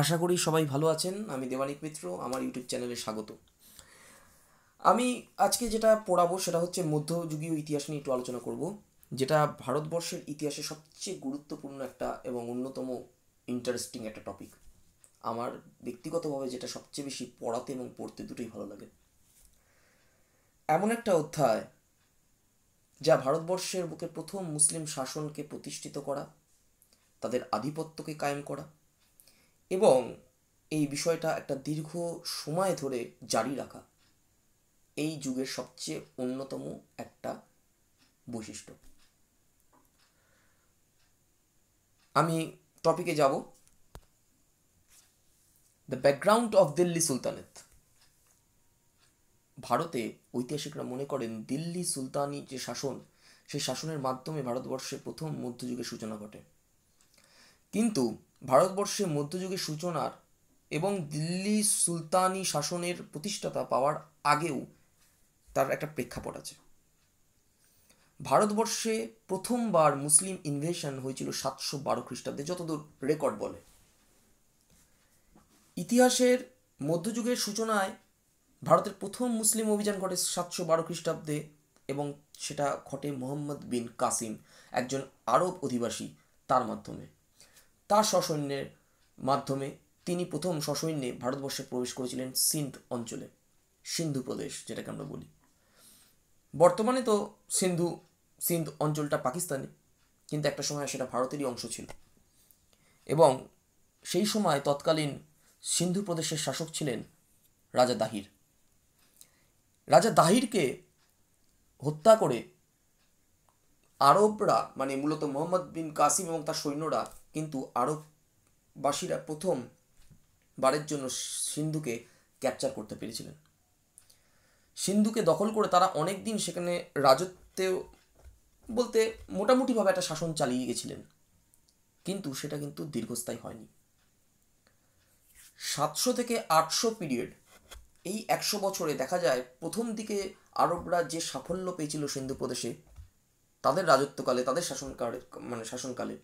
আশা করি সবাই ভালো আছেন আমি দেবানিক মিত্র আমার ইউটিউব চ্যানেলে স্বাগত আমি আজকে যেটা পড়াবো সেটা হচ্ছে মধ্যযুগীয় ইতিহাস নিয়ে একটু আলোচনা করব যেটা ভারতবর্ষের ইতিহাসে সবচেয়ে গুরুত্বপূর্ণ একটা এবং অন্যতম ইন্টারেস্টিং একটা টপিক আমার ব্যক্তিগতভাবে যেটা সবচেয়ে বেশি পড়াতে এবং পড়তে দুটোই ভালো লাগে এমন একটা অধ্যায় যা ভারতবর্ষের বুকে প্রথম মুসলিম শাসনকে প্রতিষ্ঠিত করা তাদের আধিপত্যকে কায়েম করা এবং এই বিষয়টা একটা দীর্ঘ সময় ধরে জারি রাখা এই যুগের সবচেয়ে অন্যতম একটা বৈশিষ্ট্য আমি টপিকে যাব the background of Delhi sultanate ভারতে ঐতিহাসিকরা মনে করেন দিল্লি সুলতানি যে শাসন সেই শাসনের মাধ্যমে ভারতবর্ষে প্রথম মধ্যযুগের সূচনা ঘটে কিন্তু ভারতবর্ষে মধ্যযুগের সূচনার এবং দিল্লি সুলতানি শাসনের প্রতিষ্ঠাতা পাওয়ার আগেও তার একটা প্রেক্ষাপট আছে ভারতবর্ষে প্রথমবার মুসলিম ইনভেশন হয়েছিল সাতশো বারো খ্রিস্টাব্দে যতদূর রেকর্ড বলে ইতিহাসের মধ্যযুগের সূচনায় ভারতের প্রথম মুসলিম অভিযান ঘটে সাতশো বারো খ্রিস্টাব্দে এবং সেটা ঘটে মোহাম্মদ বিন কাসিম একজন আরব অধিবাসী তার মাধ্যমে তার সসৈন্যের মাধ্যমে তিনি প্রথম সসৈন্যে ভারতবর্ষে প্রবেশ করেছিলেন সিন্ধ অঞ্চলে সিন্ধু প্রদেশ যেটাকে আমরা বলি বর্তমানে তো সিন্ধু সিন্ধ অঞ্চলটা পাকিস্তানে কিন্তু একটা সময় সেটা ভারতেরই অংশ ছিল এবং সেই সময় তৎকালীন সিন্ধু প্রদেশের শাসক ছিলেন রাজা দাহির রাজা দাহিরকে হত্যা করে আরবরা মানে মূলত মোহাম্মদ বিন কাসিম এবং তার সৈন্যরা কিন্তু আরববাসীরা প্রথম বারের জন্য সিন্ধুকে ক্যাপচার করতে পেরেছিলেন সিন্ধুকে দখল করে তারা অনেক দিন সেখানে রাজত্বে বলতে মোটামুটিভাবে একটা শাসন চালিয়ে গেছিলেন কিন্তু সেটা কিন্তু দীর্ঘস্থায়ী হয়নি সাতশো থেকে আটশো পিরিয়ড এই একশো বছরে দেখা যায় প্রথম দিকে আরবরা যে সাফল্য পেয়েছিল সিন্ধু প্রদেশে তাদের রাজত্বকালে তাদের শাসনকালে মানে শাসনকালে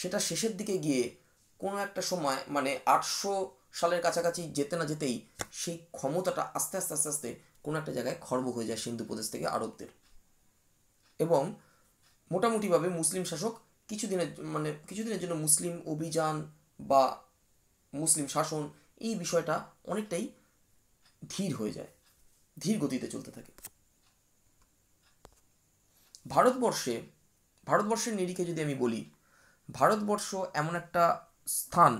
সেটা শেষের দিকে গিয়ে কোনো একটা সময় মানে আটশো সালের কাছাকাছি যেতে না যেতেই সেই ক্ষমতাটা আস্তে আস্তে আস্তে আস্তে কোনো একটা জায়গায় খর্ব হয়ে যায় সিন্ধু প্রদেশ থেকে আরবদের এবং মোটামুটিভাবে মুসলিম শাসক কিছুদিনের মানে কিছুদিনের জন্য মুসলিম অভিযান বা মুসলিম শাসন এই বিষয়টা অনেকটাই ধীর হয়ে যায় ধীর গতিতে চলতে থাকে ভারতবর্ষে ভারতবর্ষের নিরিখে যদি আমি বলি ভারতবর্ষ এমন একটা স্থান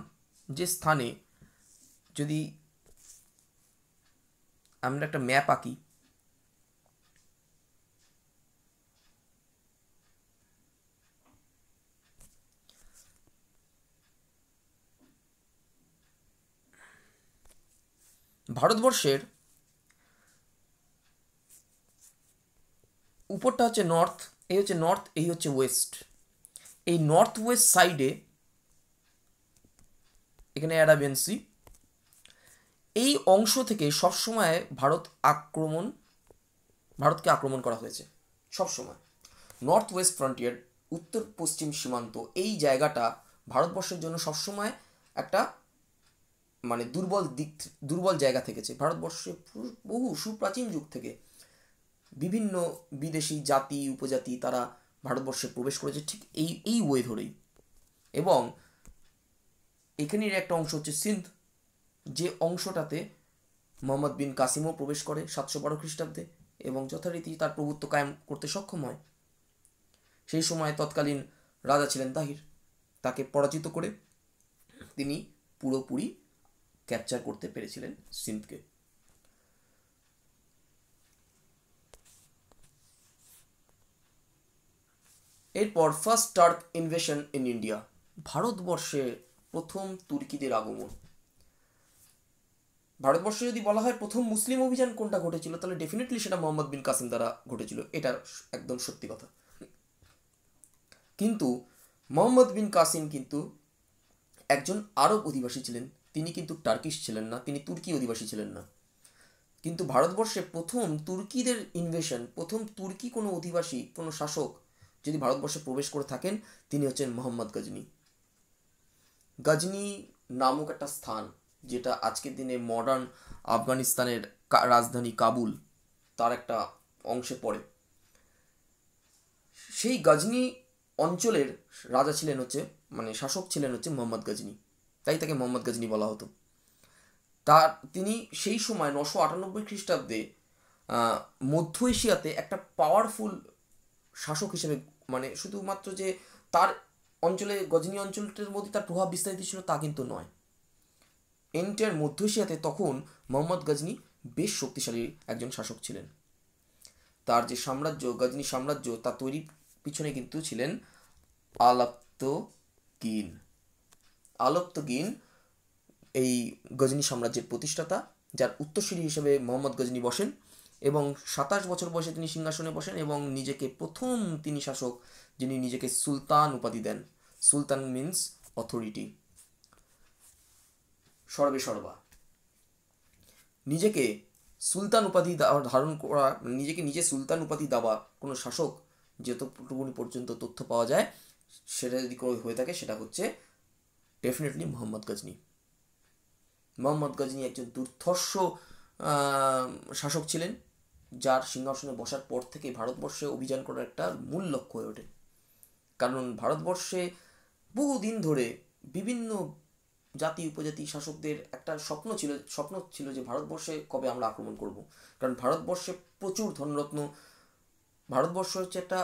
যে স্থানে যদি আমরা একটা ম্যাপ আঁকি ভারতবর্ষের উপরটা হচ্ছে নর্থ এই হচ্ছে নর্থ এই হচ্ছে ওয়েস্ট এই নর্থ ওয়েস্ট সাইডে এখানে অ্যারাবেন্সি এই অংশ থেকে সবসময় ভারত আক্রমণ ভারতকে আক্রমণ করা হয়েছে সবসময় নর্থ ওয়েস্ট ফ্রন্টিয়ার উত্তর পশ্চিম সীমান্ত এই জায়গাটা ভারতবর্ষের জন্য সবসময় একটা মানে দুর্বল দিক দুর্বল জায়গা থেকেছে ভারতবর্ষে বহু সুপ্রাচীন যুগ থেকে বিভিন্ন বিদেশি জাতি উপজাতি তারা ভারতবর্ষে প্রবেশ করেছে ঠিক এই এই ওয়ে ধরেই এবং এখানের একটা অংশ হচ্ছে সিন্ধ যে অংশটাতে মোহাম্মদ বিন কাসিমও প্রবেশ করে সাতশো বারো খ্রিস্টাব্দে এবং যথারীতি তার প্রভুত্ব কায়েম করতে সক্ষম হয় সেই সময় তৎকালীন রাজা ছিলেন তাহির তাকে পরাজিত করে তিনি পুরোপুরি ক্যাপচার করতে পেরেছিলেন সিন্ধকে এরপর first Turk invasion in India ভারতবর্ষে প্রথম তুর্কিদের আগমন ভারতবর্ষে যদি বলা হয় প্রথম মুসলিম অভিযান কোনটা ঘটেছিল তাহলে ডেফিনেটলি সেটা মোহাম্মদ বিন কাসিম দ্বারা ঘটেছিল এটা একদম সত্যি কথা কিন্তু মোহাম্মদ বিন কাসিম কিন্তু একজন আরব অধিবাসী ছিলেন তিনি কিন্তু টার্কিশ ছিলেন না তিনি তুর্কি অধিবাসী ছিলেন না কিন্তু ভারতবর্ষে প্রথম তুর্কিদের ইনভেশন প্রথম তুর্কি কোনো অধিবাসী কোনো শাসক যদি ভারতবর্ষে প্রবেশ করে থাকেন তিনি হচ্ছেন মোহাম্মদ গজনি গজনি নামক একটা স্থান যেটা আজকের দিনে মডার্ন আফগানিস্তানের রাজধানী কাবুল তার একটা অংশে পড়ে সেই গজনি অঞ্চলের রাজা ছিলেন হচ্ছে মানে শাসক ছিলেন হচ্ছে মোহাম্মদ গজনি তাই তাকে মোহাম্মদ গজনি বলা হতো তার তিনি সেই সময় নশো আটানব্বই খ্রিস্টাব্দে মধ্য এশিয়াতে একটা পাওয়ারফুল শাসক হিসেবে মানে শুধুমাত্র যে তার অঞ্চলে গজনী অঞ্চলটির মধ্যে তার প্রভাব বিস্তারিত ছিল তা কিন্তু নয় এন্টার মধ্য এশিয়াতে তখন মোহাম্মদ গজনী বেশ শক্তিশালী একজন শাসক ছিলেন তার যে সাম্রাজ্য গজনী সাম্রাজ্য তা তৈরির পিছনে কিন্তু ছিলেন আলাপ্তগিন গিন এই গজনী সাম্রাজ্যের প্রতিষ্ঠাতা যার উত্তরসূরি হিসেবে মোহাম্মদ গজনী বসেন এবং সাতাশ বছর বয়সে তিনি সিংহাসনে বসেন এবং নিজেকে প্রথম তিনি শাসক যিনি নিজেকে সুলতান উপাধি দেন সুলতান মিন্স অথরিটি সর্বে সর্বা নিজেকে সুলতান উপাধি ধারণ করা মানে নিজেকে নিজে সুলতান উপাধি দেওয়া কোনো শাসক যতটুকুনি পর্যন্ত তথ্য পাওয়া যায় সেটা যদি হয়ে থাকে সেটা হচ্ছে ডেফিনেটলি মোহাম্মদ গাজনি মোহাম্মদ গাজনি একজন দুর্ধর্ষ শাসক ছিলেন যার সিংহাসনে বসার পর থেকে ভারতবর্ষে অভিযান করার একটা মূল লক্ষ্য হয়ে ওঠে কারণ ভারতবর্ষে বহুদিন ধরে বিভিন্ন জাতি উপজাতি শাসকদের একটা স্বপ্ন ছিল স্বপ্ন ছিল যে ভারতবর্ষে কবে আমরা আক্রমণ করব কারণ ভারতবর্ষে প্রচুর ধনরত্ন ভারতবর্ষ হচ্ছে একটা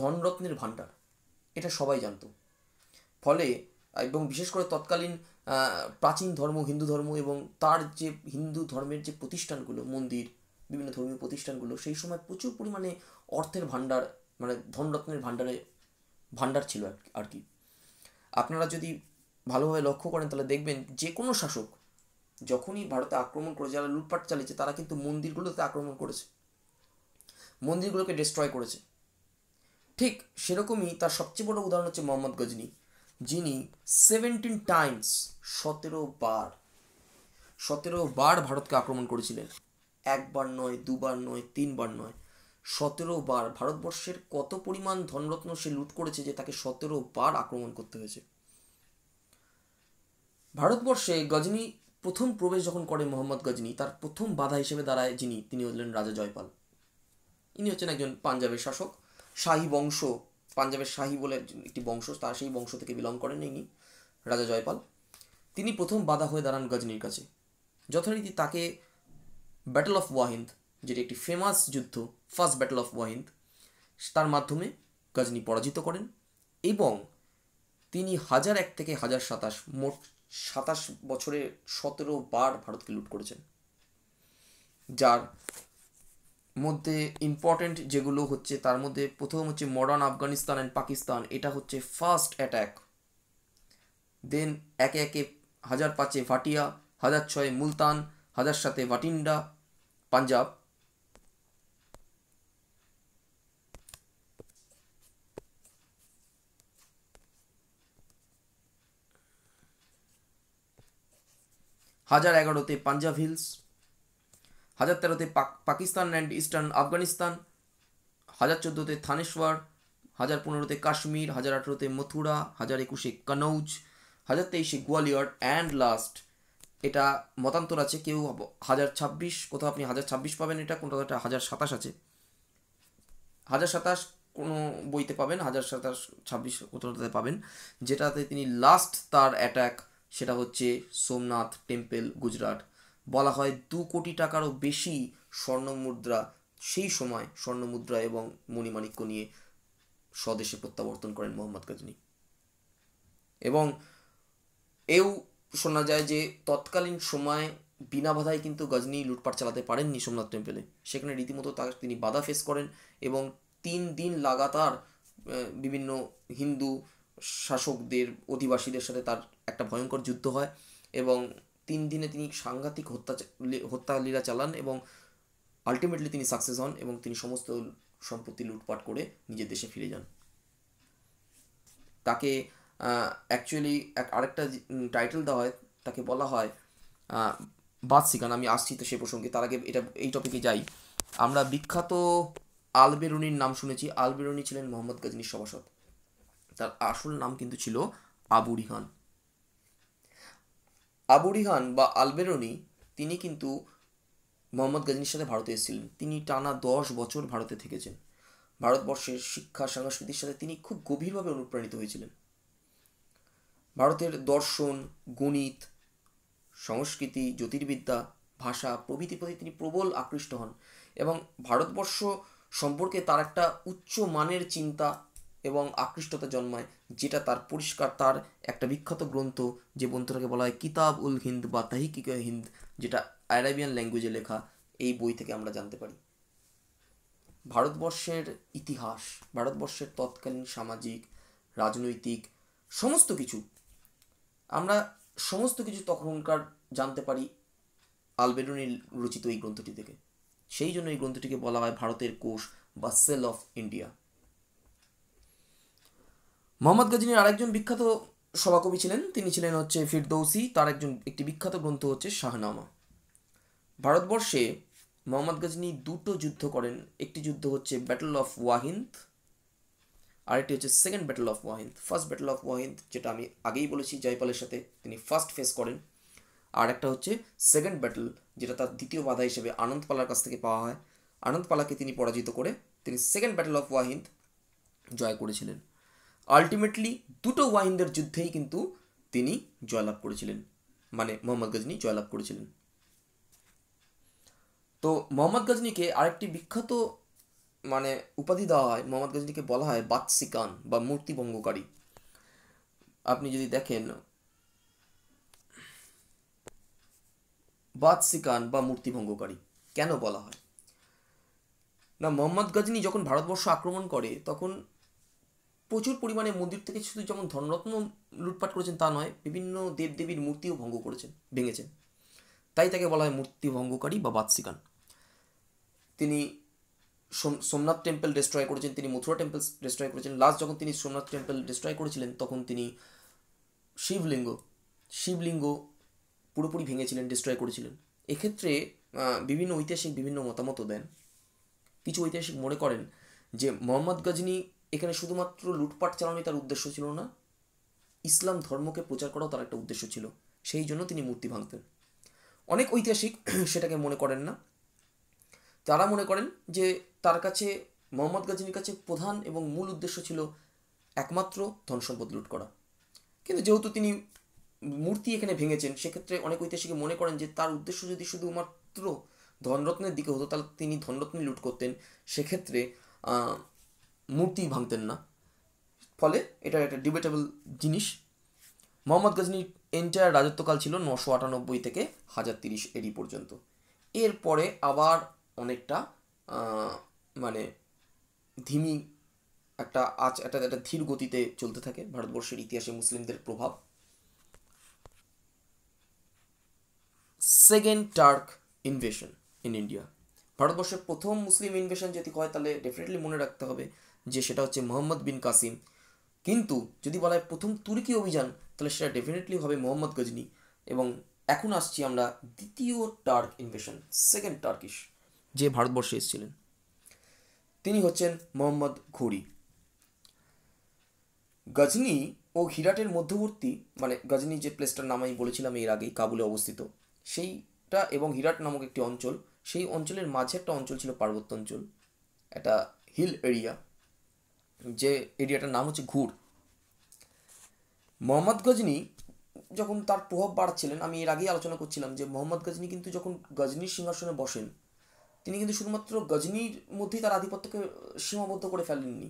ধনরত্নের ভাণ্ডার এটা সবাই জানত ফলে এবং বিশেষ করে তৎকালীন প্রাচীন ধর্ম হিন্দু ধর্ম এবং তার যে হিন্দু ধর্মের যে প্রতিষ্ঠানগুলো মন্দির বিভিন্ন ধর্মীয় প্রতিষ্ঠানগুলো সেই সময় প্রচুর পরিমাণে অর্থের ভাণ্ডার মানে ধনরত্নের ভাণ্ডারে ভাণ্ডার ছিল আর কি আপনারা যদি ভালোভাবে লক্ষ্য করেন তাহলে দেখবেন যে কোনো শাসক যখনই ভারতে আক্রমণ করে যারা লুটপাট চালিয়েছে তারা কিন্তু মন্দিরগুলোতে আক্রমণ করেছে মন্দিরগুলোকে ডিস্ট্রয় করেছে ঠিক সেরকমই তার সবচেয়ে বড় উদাহরণ হচ্ছে মোহাম্মদ গজনী যিনি সেভেন্টিন টাইমস সতেরো বার সতেরো বার ভারতকে আক্রমণ করেছিলেন একবার নয় দুবার নয় তিনবার নয় সতেরো বার ভারতবর্ষের কত পরিমাণ ধনরত্ন সে লুট করেছে যে তাকে সতেরো বার আক্রমণ করতে হয়েছে ভারতবর্ষে গজনী প্রথম প্রবেশ যখন করে মোহাম্মদ গজনী তার প্রথম বাধা হিসেবে দাঁড়ায় যিনি তিনি হলেন রাজা জয়পাল ইনি হচ্ছেন একজন পাঞ্জাবের শাসক শাহী বংশ পাঞ্জাবের শাহী বলে একটি বংশ তার সেই বংশ থেকে বিলং করেন ইনি রাজা জয়পাল তিনি প্রথম বাধা হয়ে দাঁড়ান গজনির কাছে যথারীতি তাকে ব্যাটল অফ ওয়াহিন্দ যেটি একটি ফেমাস যুদ্ধ ফার্স্ট ব্যাটল অফ ওয়াহিন্দ তার মাধ্যমে গজনী পরাজিত করেন এবং তিনি হাজার এক থেকে হাজার সাতাশ মোট সাতাশ বছরে সতেরো বার ভারতকে লুট করেছেন যার মধ্যে ইম্পর্টেন্ট যেগুলো হচ্ছে তার মধ্যে প্রথম হচ্ছে মডার্ন আফগানিস্তান অ্যান্ড পাকিস্তান এটা হচ্ছে ফার্স্ট অ্যাট্যাক দেন একে একে হাজার পাঁচে ভাটিয়া হাজার ছয়ে মুলতান হাজার সাথে ভাটিন্ডা পাঞ্জাব হাজার এগারোতে পাঞ্জাব হিলস হাজার তেরোতে পাকিস্তান অ্যান্ড ইস্টার্ন আফগানিস্তান হাজার চোদ্দোতে থানেশ্বর হাজার পনেরোতে কাশ্মীর হাজার আঠেরোতে মথুরা হাজার একুশে কনৌজ হাজার তেইশে গোয়ালিয়র অ্যান্ড লাস্ট এটা মতান্তর আছে কেউ হাজার ছাব্বিশ কোথাও আপনি হাজার ছাব্বিশ পাবেন এটা কোনো একটা হাজার সাতাশ আছে হাজার সাতাশ কোনো বইতে পাবেন হাজার সাতাশ ছাব্বিশ কোথাওতে পাবেন যেটাতে তিনি লাস্ট তার অ্যাটাক সেটা হচ্ছে সোমনাথ টেম্পেল গুজরাট বলা হয় দু কোটি টাকারও বেশি স্বর্ণ মুদ্রা সেই সময় স্বর্ণ মুদ্রা এবং মণিমাণিক্য নিয়ে স্বদেশে প্রত্যাবর্তন করেন মোহাম্মদ গাজনী এবং এও শোনা যায় যে তৎকালীন সময়ে বিনা বাধায় কিন্তু গজনী লুটপাট চালাতে পারেননি সোমনাথ টেম্পেলে সেখানে রীতিমতো তার তিনি বাধা ফেস করেন এবং তিন দিন লাগাতার বিভিন্ন হিন্দু শাসকদের অধিবাসীদের সাথে তার একটা ভয়ঙ্কর যুদ্ধ হয় এবং তিন দিনে তিনি সাংঘাতিক হত্যা হত্যালীলা চালান এবং আলটিমেটলি তিনি সাকসেস হন এবং তিনি সমস্ত সম্পত্তি লুটপাট করে নিজের দেশে ফিরে যান তাকে অ্যাকচুয়ালি এক আরেকটা টাইটেল দেওয়া হয় তাকে বলা হয় বাদশিকান আমি আসছি তো সে প্রসঙ্গে তার আগে এটা এই টপিকে যাই আমরা বিখ্যাত আলবেরুনির নাম শুনেছি আলবেরুনি ছিলেন মোহাম্মদ গাজিনীর সভাসদ তার আসল নাম কিন্তু ছিল আবু রিহান আবু রিহান বা আলবেরনি তিনি কিন্তু মোহাম্মদ গাজনির সাথে ভারতে এসেছিলেন তিনি টানা দশ বছর ভারতে থেকেছেন ভারতবর্ষের শিক্ষা সংস্কৃতির সাথে তিনি খুব গভীরভাবে অনুপ্রাণিত হয়েছিলেন ভারতের দর্শন গণিত সংস্কৃতি জ্যোতির্বিদ্যা ভাষা প্রভৃতি প্রতি তিনি প্রবল আকৃষ্ট হন এবং ভারতবর্ষ সম্পর্কে তার একটা উচ্চ মানের চিন্তা এবং আকৃষ্টতা জন্মায় যেটা তার পরিষ্কার তার একটা বিখ্যাত গ্রন্থ যে গ্রন্থটাকে বলা হয় কিতাব উল হিন্দ বা তাহিকিক হিন্দ যেটা আরাবিয়ান ল্যাঙ্গুয়েজে লেখা এই বই থেকে আমরা জানতে পারি ভারতবর্ষের ইতিহাস ভারতবর্ষের তৎকালীন সামাজিক রাজনৈতিক সমস্ত কিছু আমরা সমস্ত কিছু তখনকার জানতে পারি আলবেডনির রচিত এই গ্রন্থটি থেকে সেই জন্য এই গ্রন্থটিকে বলা হয় ভারতের কোষ বা সেল অফ ইন্ডিয়া মোহাম্মদ গাজিনীর আরেকজন বিখ্যাত সভাকবি ছিলেন তিনি ছিলেন হচ্ছে ফিরদৌসি তার একজন একটি বিখ্যাত গ্রন্থ হচ্ছে শাহনামা ভারতবর্ষে মোহাম্মদ গাজিনী দুটো যুদ্ধ করেন একটি যুদ্ধ হচ্ছে ব্যাটল অফ ওয়াহিন্দ আরেকটি হচ্ছে second battle of Waihind first battle of Waihind যেটা আমি আগেই বলেছি জয়পালের সাথে তিনি ফার্স্ট ফেস করেন আর একটা হচ্ছে সেকেন্ড ব্যাটল যেটা তার দ্বিতীয় বাধা হিসেবে আনন্দপালার কাছ থেকে পাওয়া হয় আনন্দপালাকে তিনি পরাজিত করে তিনি সেকেন্ড ব্যাটল অফ ওয়াহিন্দ জয় করেছিলেন আলটিমেটলি দুটো ওয়াহিনদের যুদ্ধেই কিন্তু তিনি জয়লাভ করেছিলেন মানে মোহাম্মদ গজনী জয়লাভ করেছিলেন তো মোহাম্মদ গজনীকে আরেকটি বিখ্যাত মানে উপাধি দেওয়া হয় মোহাম্মদ গজনীকে বলা হয় বাতসিকান বা মূর্তি ভঙ্গকারী আপনি যদি দেখেন বাতসিকান বা মূর্তি ভঙ্গকারী কেন বলা হয় না মোহাম্মদ গজনী যখন ভারতবর্ষ আক্রমণ করে তখন প্রচুর পরিমাণে মন্দির থেকে শুধু যেমন ধনরত্ন লুটপাট করেছেন তা নয় বিভিন্ন দেবদেবীর মূর্তিও ভঙ্গ করেছেন ভেঙেছেন তাই তাকে বলা হয় মূর্তি ভঙ্গকারী বা বাদসিকান তিনি সোমনাথ টেম্পল ডিস্ট্রয় করেছেন তিনি মথুরা টেম্পল ডিস্ট্রয় করেছেন লাস্ট যখন তিনি সোমনাথ টেম্পল ডিস্ট্রয় করেছিলেন তখন তিনি শিবলিঙ্গ শিবলিঙ্গ পুরোপুরি ভেঙেছিলেন ডিস্ট্রয় করেছিলেন এক্ষেত্রে বিভিন্ন ঐতিহাসিক বিভিন্ন মতামতও দেন কিছু ঐতিহাসিক মনে করেন যে মোহাম্মদ গজনী এখানে শুধুমাত্র লুটপাট চালানোই তার উদ্দেশ্য ছিল না ইসলাম ধর্মকে প্রচার করাও তার একটা উদ্দেশ্য ছিল সেই জন্য তিনি মূর্তি ভাঙতেন অনেক ঐতিহাসিক সেটাকে মনে করেন না তারা মনে করেন যে তার কাছে মোহাম্মদ গাজীর কাছে প্রধান এবং মূল উদ্দেশ্য ছিল একমাত্র ধন সম্পদ লুট করা কিন্তু যেহেতু তিনি মূর্তি এখানে ভেঙেছেন সেক্ষেত্রে অনেক ঐতিহাসিক মনে করেন যে তার উদ্দেশ্য যদি শুধুমাত্র ধনরত্নের দিকে হতো তাহলে তিনি ধনরত্ন লুট করতেন সেক্ষেত্রে মূর্তি ভাঙতেন না ফলে এটা একটা ডিবেটেবল জিনিস মোহাম্মদ গজনীর এন্টায়ার রাজত্বকাল ছিল নশো আটানব্বই থেকে হাজার তিরিশ এডি পর্যন্ত এরপরে আবার অনেকটা মানে ধিমি একটা আজ একটা একটা ধীর গতিতে চলতে থাকে ভারতবর্ষের ইতিহাসে মুসলিমদের প্রভাব second Turk invasion in India ভারতবর্ষের প্রথম মুসলিম ইনভেশন যদি হয় তাহলে ডেফিনেটলি মনে রাখতে হবে যে সেটা হচ্ছে মোহাম্মদ বিন কাসিম কিন্তু যদি বলা হয় প্রথম তুর্কি অভিযান তাহলে সেটা ডেফিনেটলি হবে মোহাম্মদ গজনি এবং এখন আসছি আমরা দ্বিতীয় টার্ক ইনভেশন সেকেন্ড টার্কিশ যে ভারতবর্ষে এসেছিলেন তিনি হচ্ছেন মোহাম্মদ ঘুরি গজনি ও হিরাটের মধ্যবর্তী মানে গজনি যে প্লেসটার নাম আমি বলেছিলাম এর আগেই কাবুলে অবস্থিত সেইটা এবং হিরাট নামক একটি অঞ্চল সেই অঞ্চলের মাঝে একটা অঞ্চল ছিল পার্বত্য অঞ্চল একটা হিল এরিয়া যে এরিয়াটার নাম হচ্ছে ঘুর মোহাম্মদ গজনী যখন তার প্রভাব বাড়ছিলেন আমি এর আগেই আলোচনা করছিলাম যে মোহাম্মদ গজনি কিন্তু যখন গজনীর সিংহাসনে বসেন তিনি কিন্তু শুধুমাত্র গজনীর মধ্যেই তার আধিপত্যকে সীমাবদ্ধ করে ফেলেননি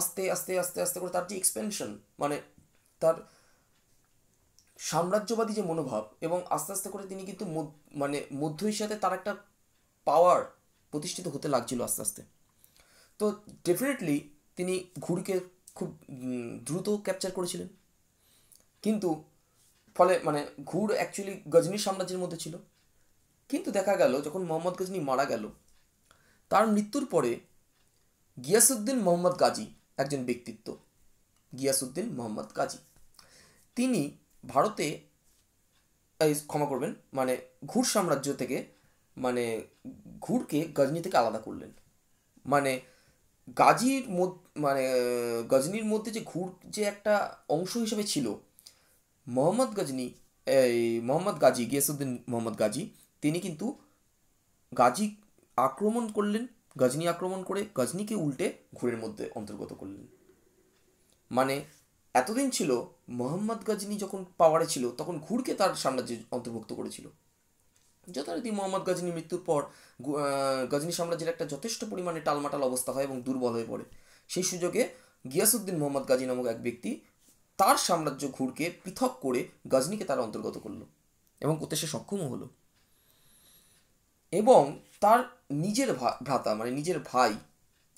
আস্তে আস্তে আস্তে আস্তে করে তার যে এক্সপেনশন মানে তার সাম্রাজ্যবাদী যে মনোভাব এবং আস্তে আস্তে করে তিনি কিন্তু মানে মধ্য হিসাবে তার একটা পাওয়ার প্রতিষ্ঠিত হতে লাগছিল আস্তে আস্তে তো ডেফিনেটলি তিনি ঘুড়িকে খুব দ্রুত ক্যাপচার করেছিলেন কিন্তু ফলে মানে ঘুর অ্যাকচুয়ালি গজনী সাম্রাজ্যের মধ্যে ছিল কিন্তু দেখা গেল যখন মোহাম্মদ গজনী মারা গেল তার মৃত্যুর পরে গিয়াসুদ্দিন মোহাম্মদ গাজী একজন ব্যক্তিত্ব গিয়াসুদ্দিন মোহাম্মদ গাজী তিনি ভারতে ক্ষমা করবেন মানে ঘুর সাম্রাজ্য থেকে মানে ঘুরকে গজনী থেকে আলাদা করলেন মানে গাজীর মধ্যে মানে গজনীর মধ্যে যে ঘুর যে একটা অংশ হিসেবে ছিল মোহাম্মদ গজনী এই মোহাম্মদ গাজী গিয়াসুদ্দিন মোহাম্মদ গাজী তিনি কিন্তু গাজী আক্রমণ করলেন গজনী আক্রমণ করে গজনীকে উল্টে ঘুরের মধ্যে অন্তর্গত করলেন মানে এতদিন ছিল মোহাম্মদ গাজনী যখন পাওয়ারে ছিল তখন ঘুরকে তার সাম্রাজ্যে অন্তর্ভুক্ত করেছিল যথারীতি মোহাম্মদ গাজনী মৃত্যুর পর গজনী সাম্রাজ্যের একটা যথেষ্ট পরিমাণে টালমাটাল অবস্থা হয় এবং দুর্বল হয়ে পড়ে সেই সুযোগে গিয়াসুদ্দিন মোহাম্মদ গাজী নামক এক ব্যক্তি তার সাম্রাজ্য ঘুরকে পৃথক করে গাজনীকে তার অন্তর্গত করল এবং করতে সে সক্ষমও হলো এবং তার নিজের ভ্রাতা মানে নিজের ভাই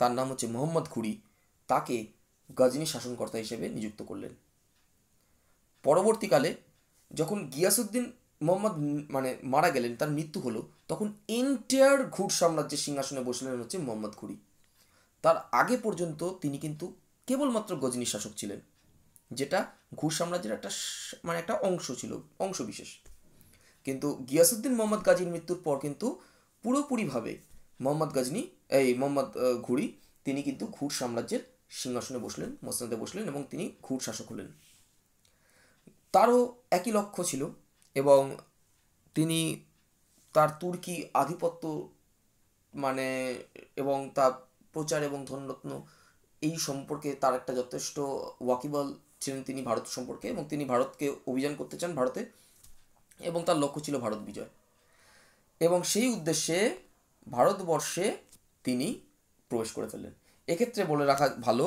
তার নাম হচ্ছে মোহাম্মদ ঘুরি তাকে গজনী শাসনকর্তা হিসেবে নিযুক্ত করলেন পরবর্তীকালে যখন গিয়াসুদ্দিন মোহাম্মদ মানে মারা গেলেন তার মৃত্যু হলো তখন এন্টায়ার ঘুর সাম্রাজ্যের সিংহাসনে বসলেন হচ্ছে মোহাম্মদ ঘুরি তার আগে পর্যন্ত তিনি কিন্তু কেবলমাত্র গজনী শাসক ছিলেন যেটা ঘুষ সাম্রাজ্যের একটা মানে একটা অংশ ছিল অংশ বিশেষ কিন্তু গিয়াসুদ্দিন মোহাম্মদ গাজীর মৃত্যুর পর কিন্তু পুরোপুরিভাবে মোহাম্মদ গাজনী এই মোহাম্মদ ঘুরি তিনি কিন্তু ঘুর সাম্রাজ্যের সিংহাসনে বসলেন মসনাদে বসলেন এবং তিনি ঘুর শাসক হলেন তারও একই লক্ষ্য ছিল এবং তিনি তার তুর্কি আধিপত্য মানে এবং তা প্রচার এবং ধনরত্ন এই সম্পর্কে তার একটা যথেষ্ট ওয়াকিবল ছিলেন তিনি ভারত সম্পর্কে এবং তিনি ভারতকে অভিযান করতে চান ভারতে এবং তার লক্ষ্য ছিল ভারত বিজয় এবং সেই উদ্দেশ্যে ভারতবর্ষে তিনি প্রবেশ করে ফেললেন এক্ষেত্রে বলে রাখা ভালো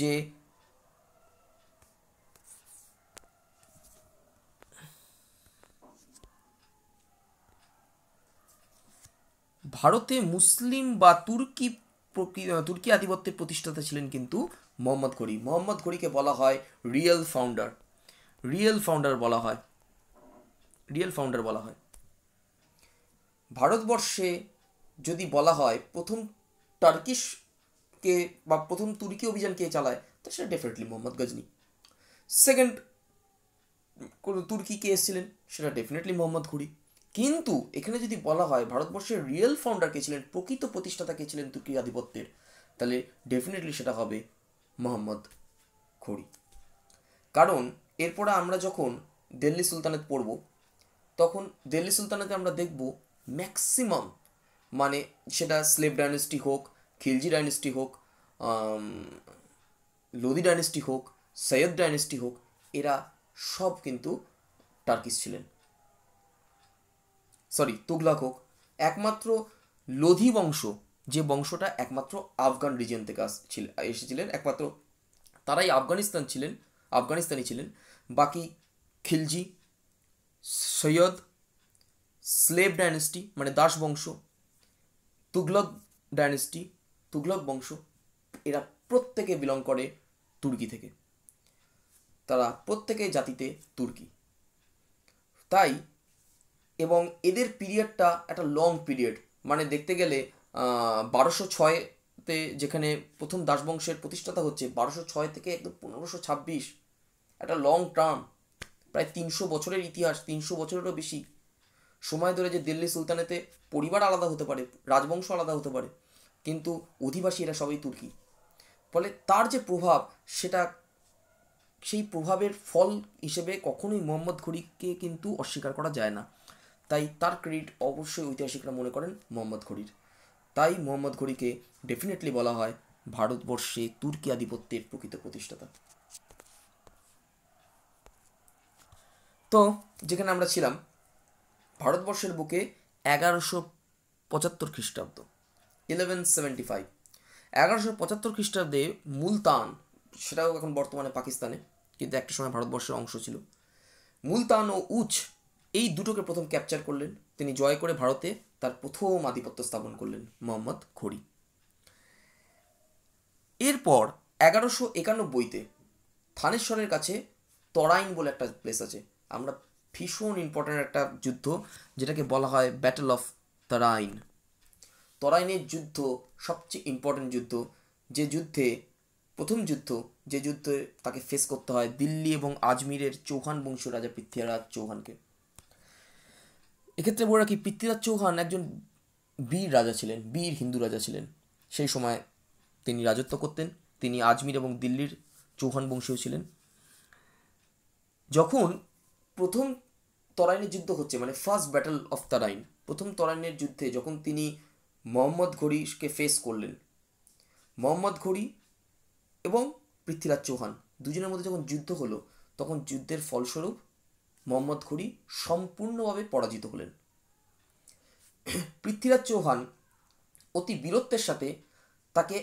যে ভারতে মুসলিম বা তুর্কি তুর্কি আধিপত্যের প্রতিষ্ঠাতা ছিলেন কিন্তু মোহাম্মদ ঘড়ি মোহাম্মদ ঘড়িকে বলা হয় রিয়েল ফাউন্ডার রিয়েল ফাউন্ডার বলা হয় রিয়েল ফাউন্ডার বলা হয় ভারতবর্ষে যদি বলা হয় প্রথম টার্কিশকে বা প্রথম তুর্কি অভিযান কে চালায় তো সেটা ডেফিনেটলি মোহাম্মদ গজনী সেকেন্ড তুর্কি কে এসেছিলেন সেটা ডেফিনেটলি মোহাম্মদ ঘুরি কিন্তু এখানে যদি বলা হয় ভারতবর্ষের রিয়েল ফাউন্ডার কে ছিলেন প্রকৃত প্রতিষ্ঠাতা কে ছিলেন তুর্কি আধিপত্যের তাহলে ডেফিনেটলি সেটা হবে মোহাম্মদ খড়ি কারণ এরপরে আমরা যখন দিল্লি সুলতানাত পড়ব তখন দিল্লি সুলতানাতে আমরা দেখব ম্যাক্সিমাম মানে সেটা স্লেভ ডাইনেস্টি হোক খিলজি ডাইনেস্টি হোক লোদি ডাইনেস্টি হোক সৈয়দ ডাইনেস্টি হোক এরা সব কিন্তু টার্কিশ ছিলেন সরি তুগলাক হোক একমাত্র লোধি বংশ যে বংশটা একমাত্র আফগান রিজিয়ন থেকে ছিল এসেছিলেন একমাত্র তারাই আফগানিস্তান ছিলেন আফগানিস্তানি ছিলেন বাকি খিলজি সৈয়দ স্লেভ ডাইনেস্টি মানে দাস বংশ তুগলক ডাইনেস্টি তুগলক বংশ এরা প্রত্যেকে বিলং করে তুর্কি থেকে তারা প্রত্যেকে জাতিতে তুর্কি তাই এবং এদের পিরিয়ডটা একটা লং পিরিয়ড মানে দেখতে গেলে বারোশো ছয়তে যেখানে প্রথম দাসবংশের প্রতিষ্ঠাতা হচ্ছে বারোশো ছয় থেকে একদম পনেরোশো ছাব্বিশ একটা লং টার্ম প্রায় তিনশো বছরের ইতিহাস তিনশো বছরেরও বেশি সময় ধরে যে দিল্লি সুলতানেতে পরিবার আলাদা হতে পারে রাজবংশ আলাদা হতে পারে কিন্তু অধিবাসী এরা সবাই তুর্কি ফলে তার যে প্রভাব সেটা সেই প্রভাবের ফল হিসেবে কখনোই মোহাম্মদ ঘুরিকে কিন্তু অস্বীকার করা যায় না তাই তার ক্রেডিট অবশ্যই ঐতিহাসিকরা মনে করেন মোহাম্মদ ঘড়ির তাই মোহাম্মদ ঘড়িকে ডেফিনেটলি বলা হয় ভারতবর্ষে তুর্কি আধিপত্যের প্রকৃত প্রতিষ্ঠাতা তো যেখানে আমরা ছিলাম ভারতবর্ষের বুকে এগারোশো পঁচাত্তর খ্রিস্টাব্দ ইলেভেন সেভেন্টি ফাইভ এগারোশো পঁচাত্তর খ্রিস্টাব্দে মুলতান সেটাও এখন বর্তমানে পাকিস্তানে কিন্তু একটা সময় ভারতবর্ষের অংশ ছিল মুলতান ও উচ এই দুটোকে প্রথম ক্যাপচার করলেন তিনি জয় করে ভারতে তার প্রথম আধিপত্য স্থাপন করলেন মোহাম্মদ ঘড়ি এরপর এগারোশো একানব্বইতে থানেশ্বরের কাছে তরাইন বলে একটা প্লেস আছে আমরা ভীষণ ইম্পর্ট্যান্ট একটা যুদ্ধ যেটাকে বলা হয় ব্যাটল অফ তরাইন তরাইনের যুদ্ধ সবচেয়ে ইম্পর্ট্যান্ট যুদ্ধ যে যুদ্ধে প্রথম যুদ্ধ যে যুদ্ধে তাকে ফেস করতে হয় দিল্লি এবং আজমিরের চৌহান বংশ রাজা পৃথ্বীরাজ চৌহানকে এক্ষেত্রে বলে রাখি পৃথ্বীরাজ চৌহান একজন বীর রাজা ছিলেন বীর হিন্দু রাজা ছিলেন সেই সময় তিনি রাজত্ব করতেন তিনি আজমির এবং দিল্লির চৌহান বংশীয় ছিলেন যখন প্রথম তরাইনের যুদ্ধ হচ্ছে মানে ফার্স্ট ব্যাটল অফ তরাইন প্রথম তরাইনের যুদ্ধে যখন তিনি মোহাম্মদ ঘড়িকে ফেস করলেন মোহাম্মদ ঘড়ি এবং পৃথ্বীরাজ চৌহান দুজনের মধ্যে যখন যুদ্ধ হলো তখন যুদ্ধের ফলস্বরূপ মোহাম্মদ খুরি সম্পূর্ণভাবে পরাজিত হলেন পৃথ্বীরাজ চৌহান অতি বীরত্বের সাথে তাকে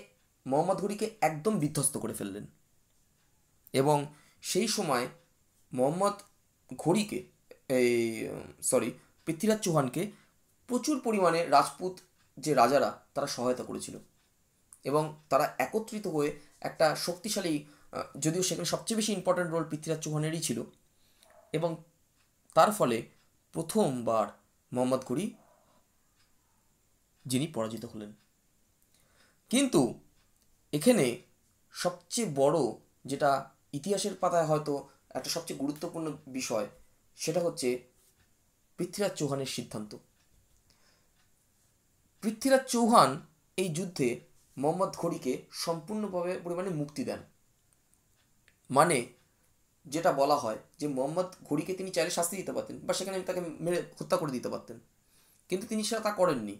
মোহাম্মদ ঘুরিকে একদম বিধ্বস্ত করে ফেললেন এবং সেই সময় মোহাম্মদ ঘড়িকে এই সরি পৃথ্বীরাজ চৌহানকে প্রচুর পরিমাণে রাজপুত যে রাজারা তারা সহায়তা করেছিল এবং তারা একত্রিত হয়ে একটা শক্তিশালী যদিও সেখানে সবচেয়ে বেশি ইম্পর্ট্যান্ট রোল পৃথ্বীরাজ চৌহানেরই ছিল এবং তার ফলে প্রথমবার মোহাম্মদ ঘুরি যিনি পরাজিত হলেন কিন্তু এখানে সবচেয়ে বড় যেটা ইতিহাসের পাতায় হয়তো একটা সবচেয়ে গুরুত্বপূর্ণ বিষয় সেটা হচ্ছে পৃথ্বীরাজ চৌহানের সিদ্ধান্ত পৃথ্বীরাজ চৌহান এই যুদ্ধে মোহাম্মদ ঘড়িকে সম্পূর্ণভাবে পরিমাণে মুক্তি দেন মানে যেটা বলা হয় যে মোহাম্মদ ঘুরিকে তিনি চাইলে শাস্তি দিতে পারতেন বা সেখানে তাকে মেরে হত্যা করে দিতে পারতেন কিন্তু তিনি সেটা তা করেননি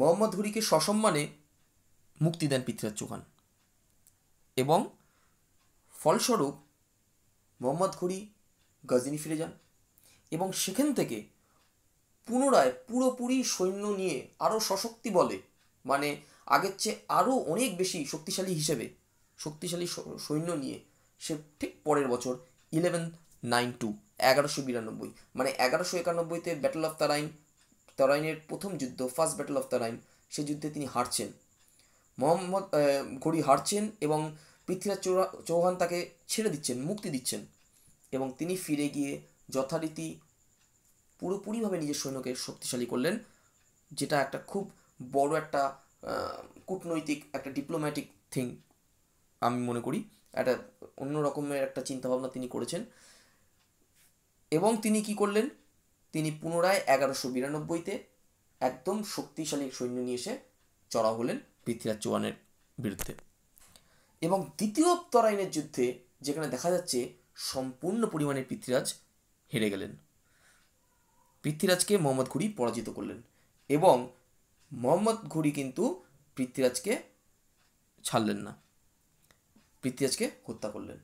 মোহাম্মদ ঘুরিকে সসম্মানে মুক্তি দেন পৃথ্বীরাজ চৌহান এবং ফলস্বরূপ মোহাম্মদ ঘুরি গজনি ফিরে যান এবং সেখান থেকে পুনরায় পুরোপুরি সৈন্য নিয়ে আরও সশক্তি বলে মানে আগের চেয়ে আরও অনেক বেশি শক্তিশালী হিসেবে শক্তিশালী সৈন্য নিয়ে সে ঠিক পরের বছর ইলেভেন নাইন টু এগারোশো বিরানব্বই মানে এগারোশো একানব্বইতে ব্যাটল অফ তারাইন তারাইনের প্রথম যুদ্ধ ফার্স্ট ব্যাটল অফ তারাইন সে যুদ্ধে তিনি হারছেন মোহাম্মদ ঘড়ি হারছেন এবং পৃথ্বীরাজ চৌরা চৌহান তাকে ছেড়ে দিচ্ছেন মুক্তি দিচ্ছেন এবং তিনি ফিরে গিয়ে যথারীতি পুরোপুরিভাবে নিজের সৈন্যকে শক্তিশালী করলেন যেটা একটা খুব বড় একটা কূটনৈতিক একটা ডিপ্লোম্যাটিক থিং আমি মনে করি একটা অন্য রকমের একটা চিন্তাভাবনা তিনি করেছেন এবং তিনি কি করলেন তিনি পুনরায় এগারোশো বিরানব্বইতে একদম শক্তিশালী সৈন্য নিয়ে এসে চড়া হলেন পৃথ্বীরাজ চৌহানের বিরুদ্ধে এবং দ্বিতীয় তরাইনের যুদ্ধে যেখানে দেখা যাচ্ছে সম্পূর্ণ পরিমাণে পৃথ্বীরাজ হেরে গেলেন পৃথ্বীরাজকে মোহাম্মদ ঘুরি পরাজিত করলেন এবং মোহাম্মদ ঘুরি কিন্তু পৃথ্বীরাজকে ছাড়লেন না পৃথিবীজকে হত্যা করলেন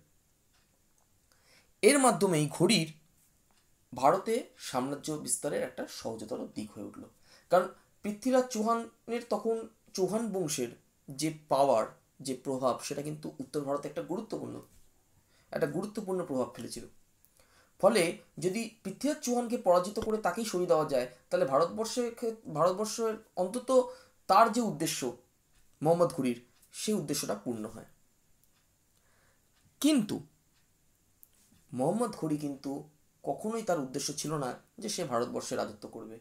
এর মাধ্যমেই ঘড়ির ভারতে সাম্রাজ্য বিস্তারের একটা সহজতর দিক হয়ে উঠল কারণ পৃথ্বীরাজ চৌহানের তখন চৌহান বংশের যে পাওয়ার যে প্রভাব সেটা কিন্তু উত্তর ভারতে একটা গুরুত্বপূর্ণ একটা গুরুত্বপূর্ণ প্রভাব ফেলেছিল ফলে যদি পৃথ্বীরাজ চৌহানকে পরাজিত করে তাকেই সরিয়ে দেওয়া যায় তাহলে ভারতবর্ষের ভারতবর্ষের অন্তত তার যে উদ্দেশ্য মোহাম্মদ ঘুরির সেই উদ্দেশ্যটা পূর্ণ হয় কিন্তু মোহাম্মদ ঘড়ি কিন্তু কখনোই তার উদ্দেশ্য ছিল না যে সে ভারতবর্ষে রাজত্ব করবে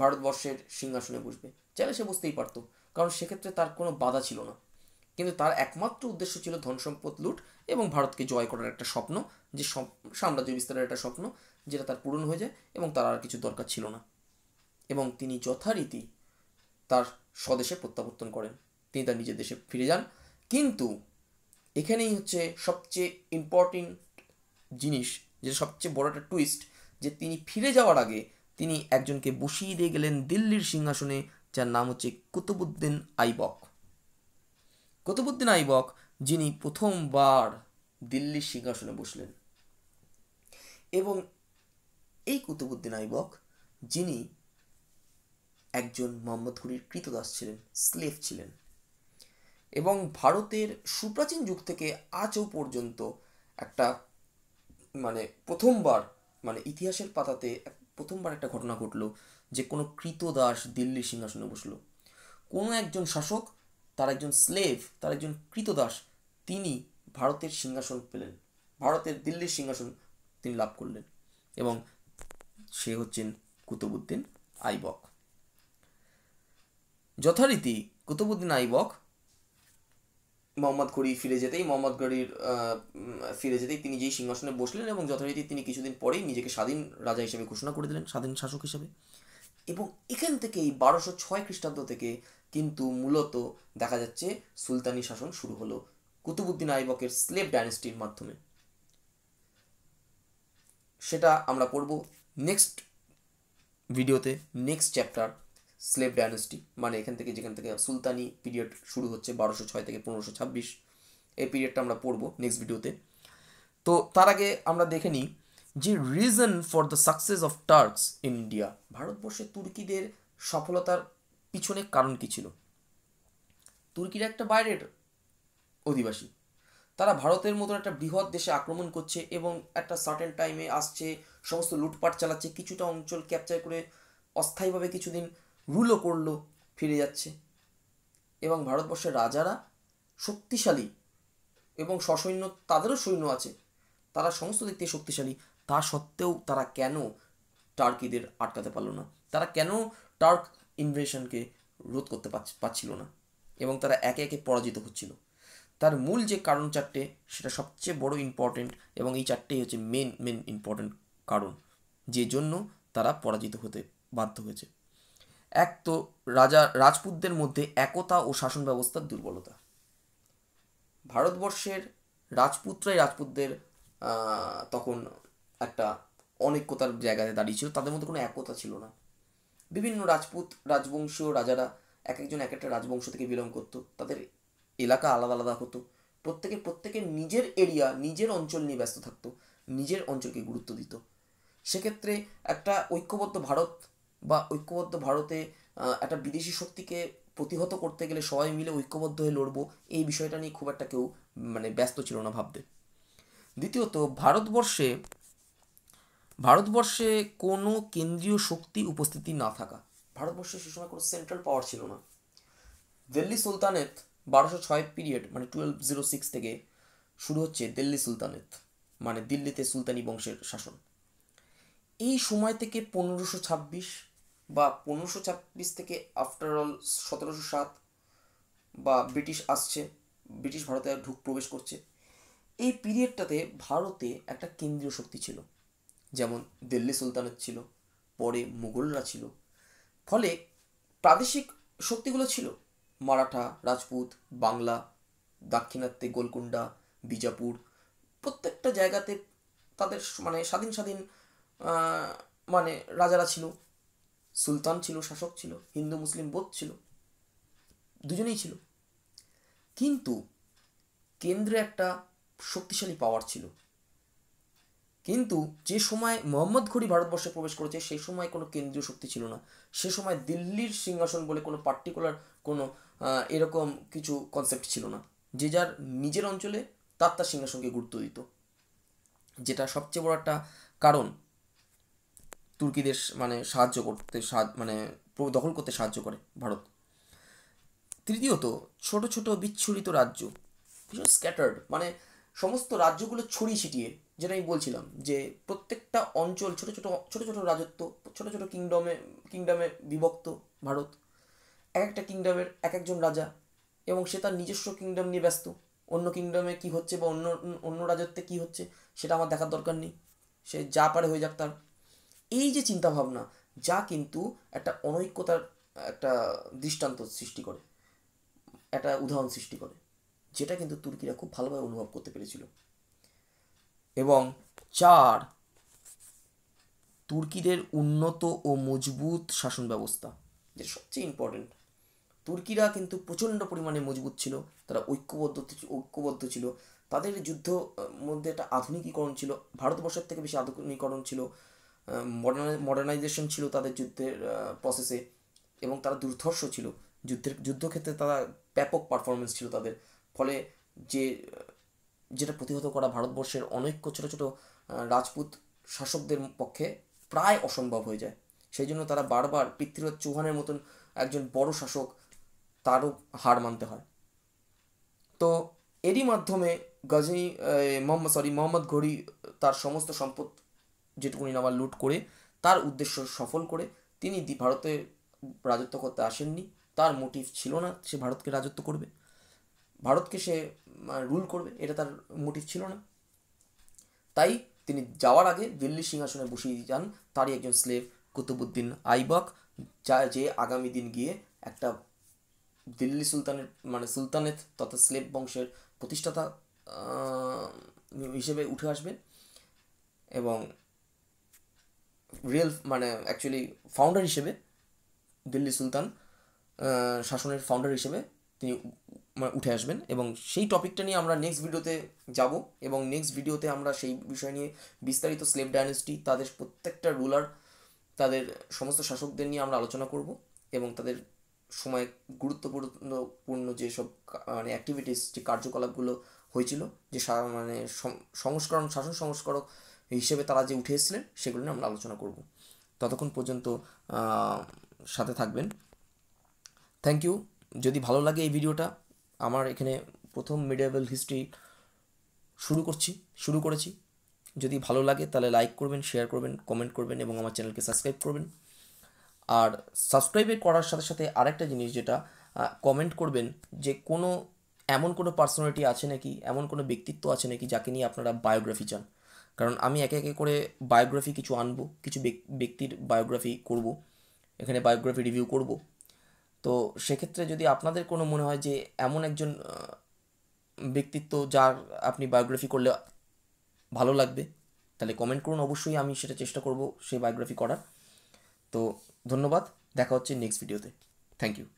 ভারতবর্ষের সিংহাসনে বসবে চাইলে সে বুঝতেই পারতো কারণ সেক্ষেত্রে তার কোনো বাধা ছিল না কিন্তু তার একমাত্র উদ্দেশ্য ছিল ধন সম্পদ লুট এবং ভারতকে জয় করার একটা স্বপ্ন যে সাম্রাজ্য বিস্তারের একটা স্বপ্ন যেটা তার পূরণ হয়ে যায় এবং তার আর কিছু দরকার ছিল না এবং তিনি যথারীতি তার স্বদেশে প্রত্যাবর্তন করেন তিনি তার নিজের দেশে ফিরে যান কিন্তু এখানেই হচ্ছে সবচেয়ে ইম্পর্টেন্ট জিনিস যে সবচেয়ে বড় একটা টুইস্ট যে তিনি ফিরে যাওয়ার আগে তিনি একজনকে বসিয়ে দিয়ে গেলেন দিল্লির সিংহাসনে যার নাম হচ্ছে কুতুবুদ্দিন আইবক কুতুবুদ্দিন আইবক যিনি প্রথমবার দিল্লির সিংহাসনে বসলেন এবং এই কুতুবুদ্দিন আইবক যিনি একজন মোহাম্মদ ঘুরির কৃতদাস ছিলেন স্লেভ ছিলেন এবং ভারতের সুপ্রাচীন যুগ থেকে আজও পর্যন্ত একটা মানে প্রথমবার মানে ইতিহাসের পাতাতে প্রথমবার একটা ঘটনা ঘটলো যে কোনো কৃতদাস দিল্লির সিংহাসনে বসলো কোনো একজন শাসক তার একজন স্লেভ তার একজন কৃতদাস তিনি ভারতের সিংহাসন পেলেন ভারতের দিল্লির সিংহাসন তিনি লাভ করলেন এবং সে হচ্ছেন কুতুবুদ্দিন আইবক যথারীতি কুতুবুদ্দিন আইবক মোহাম্মদ ঘড়ি ফিরে যেতেই মোহাম্মদ ঘড়ির ফিরে যেতেই তিনি যেই সিংহাসনে বসলেন এবং যথারীতি তিনি কিছুদিন পরেই নিজেকে স্বাধীন রাজা হিসেবে ঘোষণা করে দিলেন স্বাধীন শাসক হিসেবে এবং এখান থেকেই বারোশো ছয় খ্রিস্টাব্দ থেকে কিন্তু মূলত দেখা যাচ্ছে সুলতানি শাসন শুরু হলো কুতুবুদ্দিন আইবকের স্লেভ ডাইনেস্টির মাধ্যমে সেটা আমরা পড়ব নেক্সট ভিডিওতে নেক্সট চ্যাপ্টার স্লেভ ডায়নেস্টি মানে এখান থেকে যেখান থেকে সুলতানি পিরিয়ড শুরু হচ্ছে বারোশো ছয় থেকে পনেরোশো ছাব্বিশ এই পিরিয়ডটা আমরা পড়বো নেক্সট ভিডিওতে তো তার আগে আমরা দেখে নিই যে reason for the success of Turks in India ভারতবর্ষে তুর্কিদের সফলতার পিছনে কারণ কী ছিল তুর্কিরা একটা বাইরের অধিবাসী তারা ভারতের মতো একটা বৃহৎ দেশে আক্রমণ করছে এবং একটা সার্টেন টাইমে আসছে সমস্ত লুটপাট চালাচ্ছে কিছুটা অঞ্চল ক্যাপচার করে অস্থায়ীভাবে কিছুদিন রুলও করলো ফিরে যাচ্ছে এবং ভারতবর্ষের রাজারা শক্তিশালী এবং সসৈন্য তাদেরও সৈন্য আছে তারা সমস্ত দিক থেকে শক্তিশালী তা সত্ত্বেও তারা কেন টার্কিদের আটকাতে পারলো না তারা কেন টার্ক ইনভেশনকে রোধ করতে পারছিল না এবং তারা একে একে পরাজিত হচ্ছিল তার মূল যে কারণ চারটে সেটা সবচেয়ে বড় ইম্পর্টেন্ট এবং এই চারটেই হচ্ছে মেন মেন ইম্পর্টেন্ট কারণ যে জন্য তারা পরাজিত হতে বাধ্য হয়েছে এক তো রাজা রাজপুতদের মধ্যে একতা ও শাসন ব্যবস্থার দুর্বলতা ভারতবর্ষের রাজপুতরাই রাজপুতদের তখন একটা অনেকতার জায়গাতে দাঁড়িয়েছিল তাদের মধ্যে কোনো একতা ছিল না বিভিন্ন রাজপুত রাজবংশ রাজারা এক একজন এক একটা রাজবংশ থেকে বিলং করতো তাদের এলাকা আলাদা আলাদা হতো প্রত্যেকে প্রত্যেকের নিজের এরিয়া নিজের অঞ্চল নিয়ে ব্যস্ত থাকতো নিজের অঞ্চলকে গুরুত্ব দিত সেক্ষেত্রে একটা ঐক্যবদ্ধ ভারত বা ঐক্যবদ্ধ ভারতে একটা বিদেশি শক্তিকে প্রতিহত করতে গেলে সবাই মিলে ঐক্যবদ্ধ হয়ে লড়বো এই বিষয়টা নিয়ে খুব একটা কেউ মানে ব্যস্ত ছিল না ভাবতে দ্বিতীয়ত ভারতবর্ষে ভারতবর্ষে কোনো কেন্দ্রীয় শক্তি উপস্থিতি না থাকা ভারতবর্ষে সে সময় কোনো সেন্ট্রাল পাওয়ার ছিল না দিল্লি সুলতানেত বারোশো ছয় পিরিয়ড মানে টুয়েলভ জিরো সিক্স থেকে শুরু হচ্ছে দিল্লি সুলতানেত মানে দিল্লিতে সুলতানি বংশের শাসন এই সময় থেকে পনেরোশো ছাব্বিশ বা পনেরোশো ছাব্বিশ থেকে আফটার অল সতেরোশো সাত বা ব্রিটিশ আসছে ব্রিটিশ ভারতে ঢুক প্রবেশ করছে এই পিরিয়ডটাতে ভারতে একটা কেন্দ্রীয় শক্তি ছিল যেমন দিল্লি সুলতানের ছিল পরে মুঘলরা ছিল ফলে প্রাদেশিক শক্তিগুলো ছিল মারাঠা রাজপুত বাংলা দাক্ষিণাত্যে গোলকুন্ডা বিজাপুর প্রত্যেকটা জায়গাতে তাদের মানে স্বাধীন স্বাধীন মানে রাজারা ছিল সুলতান ছিল শাসক ছিল হিন্দু মুসলিম বোধ ছিল দুজনেই ছিল কিন্তু কেন্দ্রে একটা শক্তিশালী পাওয়ার ছিল কিন্তু যে সময় মোহাম্মদ ঘড়ি ভারতবর্ষে প্রবেশ করেছে সেই সময় কোনো কেন্দ্রীয় শক্তি ছিল না সে সময় দিল্লির সিংহাসন বলে কোনো পার্টিকুলার কোনো এরকম কিছু কনসেপ্ট ছিল না যে যার নিজের অঞ্চলে তার তার সিংহাসনকে গুরুত্ব দিত যেটা সবচেয়ে বড় একটা কারণ তুর্কিদের মানে সাহায্য করতে মানে দখল করতে সাহায্য করে ভারত তৃতীয়ত ছোট ছোট বিচ্ছুরিত রাজ্য ভীষণ স্ক্যাটার্ড মানে সমস্ত রাজ্যগুলো ছড়িয়ে ছিটিয়ে যেটা আমি বলছিলাম যে প্রত্যেকটা অঞ্চল ছোট ছোট ছোট ছোট রাজত্ব ছোট ছোট কিংডমে কিংডমে বিভক্ত ভারত এক একটা কিংডমের এক একজন রাজা এবং সে তার নিজস্ব কিংডম নিয়ে ব্যস্ত অন্য কিংডমে কি হচ্ছে বা অন্য অন্য রাজত্বে কি হচ্ছে সেটা আমার দেখার দরকার নেই সে যা পারে হয়ে যাক তার এই যে চিন্তা ভাবনা যা কিন্তু একটা অনৈক্যতার একটা দৃষ্টান্ত সৃষ্টি করে একটা উদাহরণ সৃষ্টি করে যেটা কিন্তু তুর্কিরা খুব ভালোভাবে অনুভব করতে পেরেছিল এবং চার তুর্কিদের উন্নত ও মজবুত শাসন ব্যবস্থা যেটা সবচেয়ে ইম্পর্টেন্ট তুর্কিরা কিন্তু প্রচণ্ড পরিমাণে মজবুত ছিল তারা ঐক্যবদ্ধ ঐক্যবদ্ধ ছিল তাদের যুদ্ধ মধ্যে একটা আধুনিকীকরণ ছিল ভারতবর্ষের থেকে বেশি আধুনিকীকরণ ছিল মডার্নাইজেশন ছিল তাদের যুদ্ধের প্রসেসে এবং তারা দুর্ধর্ষ ছিল যুদ্ধের যুদ্ধক্ষেত্রে তারা ব্যাপক পারফরমেন্স ছিল তাদের ফলে যে যেটা প্রতিহত করা ভারতবর্ষের অনেক ছোটো ছোটো রাজপুত শাসকদের পক্ষে প্রায় অসম্ভব হয়ে যায় সেই জন্য তারা বারবার পৃথ্বীরাজ চৌহানের মতন একজন বড় শাসক তারও হার মানতে হয় তো এরই মাধ্যমে গজনী মোহাম্মদ সরি মোহাম্মদ ঘড়ি তার সমস্ত সম্পদ জেটুকুনি নামা লুট করে তার উদ্দেশ্য সফল করে তিনি ভারতে রাজত্ব করতে আসেননি তার মোটিভ ছিল না সে ভারতকে রাজত্ব করবে ভারতকে সে রুল করবে এটা তার মোটিভ ছিল না তাই তিনি যাওয়ার আগে দিল্লি সিংহাসনে বসিয়ে যান তারই একজন স্লেভ কুতুবুদ্দিন আইবক যা যে আগামী দিন গিয়ে একটা দিল্লি সুলতানের মানে সুলতানের তথা স্লেভ বংশের প্রতিষ্ঠাতা হিসেবে উঠে আসবেন এবং রিয়েল মানে অ্যাকচুয়ালি ফাউন্ডার হিসেবে দিল্লি সুলতান শাসনের ফাউন্ডার হিসেবে তিনি মানে উঠে আসবেন এবং সেই টপিকটা নিয়ে আমরা নেক্সট ভিডিওতে যাব এবং নেক্সট ভিডিওতে আমরা সেই বিষয় নিয়ে বিস্তারিত স্লেভ ডাইনেস্টি তাদের প্রত্যেকটা রুলার তাদের সমস্ত শাসকদের নিয়ে আমরা আলোচনা করব এবং তাদের সময় গুরুত্বপূর্ণ যেসব মানে অ্যাক্টিভিটিস যে কার্যকলাপগুলো হয়েছিল যে মানে সংস্করণ শাসন সংস্করক হিসেবে তারা যে উঠে এসেছিলেন সেগুলো নিয়ে আমরা আলোচনা করব ততক্ষণ পর্যন্ত সাথে থাকবেন থ্যাংক ইউ যদি ভালো লাগে এই ভিডিওটা আমার এখানে প্রথম মিডিয়াবেল হিস্ট্রি শুরু করছি শুরু করেছি যদি ভালো লাগে তাহলে লাইক করবেন শেয়ার করবেন কমেন্ট করবেন এবং আমার চ্যানেলকে সাবস্ক্রাইব করবেন আর সাবস্ক্রাইব করার সাথে সাথে আরেকটা জিনিস যেটা কমেন্ট করবেন যে কোনো এমন কোনো পার্সোনালিটি আছে নাকি এমন কোনো ব্যক্তিত্ব আছে নাকি যাকে নিয়ে আপনারা বায়োগ্রাফি চান কারণ আমি একে একে করে বায়োগ্রাফি কিছু আনবো কিছু ব্যক্তির বায়োগ্রাফি করব এখানে বায়োগ্রাফি রিভিউ করব তো সেক্ষেত্রে যদি আপনাদের কোনো মনে হয় যে এমন একজন ব্যক্তিত্ব যার আপনি বায়োগ্রাফি করলে ভালো লাগবে তাহলে কমেন্ট করুন অবশ্যই আমি সেটা চেষ্টা করব সেই বায়োগ্রাফি করার তো ধন্যবাদ দেখা হচ্ছে নেক্সট ভিডিওতে থ্যাংক ইউ